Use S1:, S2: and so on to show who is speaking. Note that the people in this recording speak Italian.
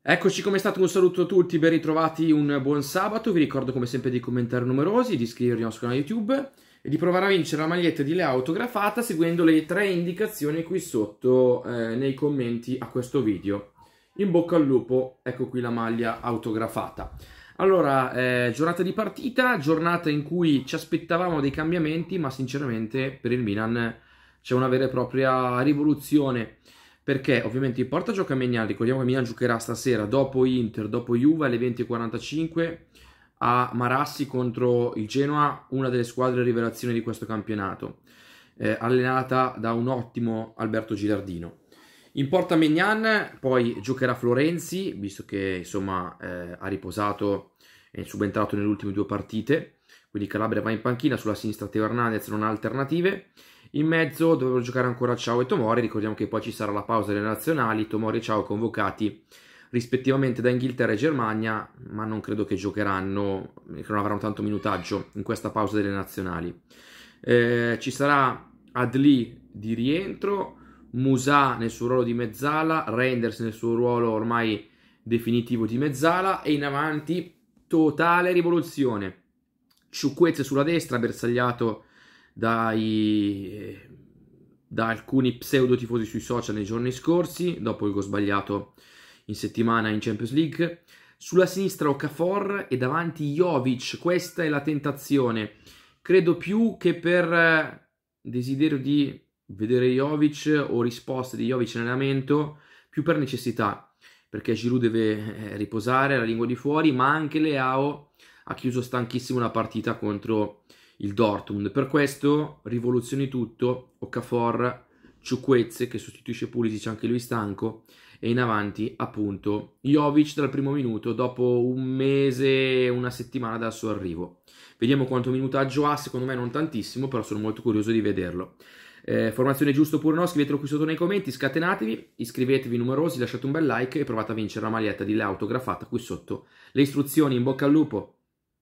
S1: Eccoci come è stato, un saluto a tutti, ben ritrovati, un buon sabato, vi ricordo come sempre di commentare numerosi, di iscrivervi al nostro canale YouTube e di provare a vincere la maglietta di Lea autografata seguendo le tre indicazioni qui sotto eh, nei commenti a questo video. In bocca al lupo, ecco qui la maglia autografata. Allora, eh, giornata di partita, giornata in cui ci aspettavamo dei cambiamenti, ma sinceramente per il Milan c'è una vera e propria rivoluzione perché ovviamente in porta gioca a Mignan, ricordiamo che Mignan giocherà stasera dopo Inter, dopo Juve alle 20.45 a Marassi contro il Genoa, una delle squadre rivelazioni di questo campionato, eh, allenata da un ottimo Alberto Girardino. In porta Mignan poi giocherà Florenzi, visto che insomma eh, ha riposato e subentrato nelle ultime due partite, quindi Calabria va in panchina, sulla sinistra Teo Hernandez non ha alternative. In mezzo dovrebbero giocare ancora Ciao e Tomori, ricordiamo che poi ci sarà la pausa delle nazionali, Tomori e Ciao convocati rispettivamente da Inghilterra e Germania, ma non credo che giocheranno, che non avranno tanto minutaggio in questa pausa delle nazionali. Eh, ci sarà Adli di rientro, Musà nel suo ruolo di mezzala, Renders nel suo ruolo ormai definitivo di mezzala e in avanti totale rivoluzione. Ciuquezze sulla destra, bersagliato dai, eh, da alcuni pseudo tifosi sui social nei giorni scorsi, dopo il gol sbagliato in settimana in Champions League. Sulla sinistra Okafor e davanti Jovic, questa è la tentazione. Credo più che per eh, desiderio di vedere Jovic o risposte di Jovic in allenamento, più per necessità, perché Giroud deve eh, riposare la lingua di fuori, ma anche Leao ha chiuso stanchissimo la partita contro il Dortmund. Per questo rivoluzioni tutto, Okafor, Ciuquezze che sostituisce Pulisic anche lui stanco e in avanti appunto Jovic dal primo minuto dopo un mese e una settimana dal suo arrivo. Vediamo quanto minutaggio ha, secondo me non tantissimo, però sono molto curioso di vederlo. Eh, formazione giusta oppure no, scrivetelo qui sotto nei commenti, scatenatevi, iscrivetevi numerosi, lasciate un bel like e provate a vincere la maglietta di Lea autografata qui sotto. Le istruzioni, in bocca al lupo!